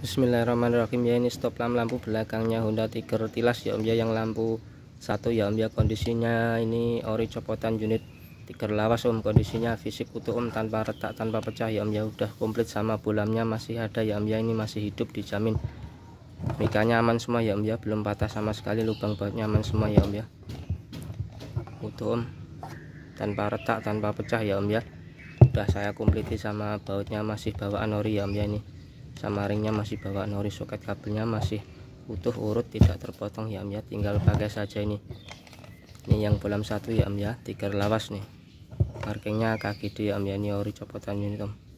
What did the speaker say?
Bismillahirrahmanirrahim ya ini stop lamp lampu belakangnya Honda Tiger tilas ya Om ya yang lampu satu ya Om ya kondisinya ini ori copotan unit Tiger lawas Om kondisinya fisik utuh Om tanpa retak tanpa pecah ya Om ya udah komplit sama bolamnya masih ada ya Om ya ini masih hidup dijamin mikanya aman semua ya Om ya belum patah sama sekali lubang bautnya aman semua ya Om ya utuh Om tanpa retak tanpa pecah ya Om ya udah saya kompliti sama bautnya masih bawaan ori ya Om ya ini sama ringnya masih bawa nori soket kabelnya masih utuh urut tidak terpotong ya Om ya tinggal pakai saja ini ini yang bolam satu ya Om ya tiga lawas nih parkingnya kaki dia Om ya ini ori copotan ini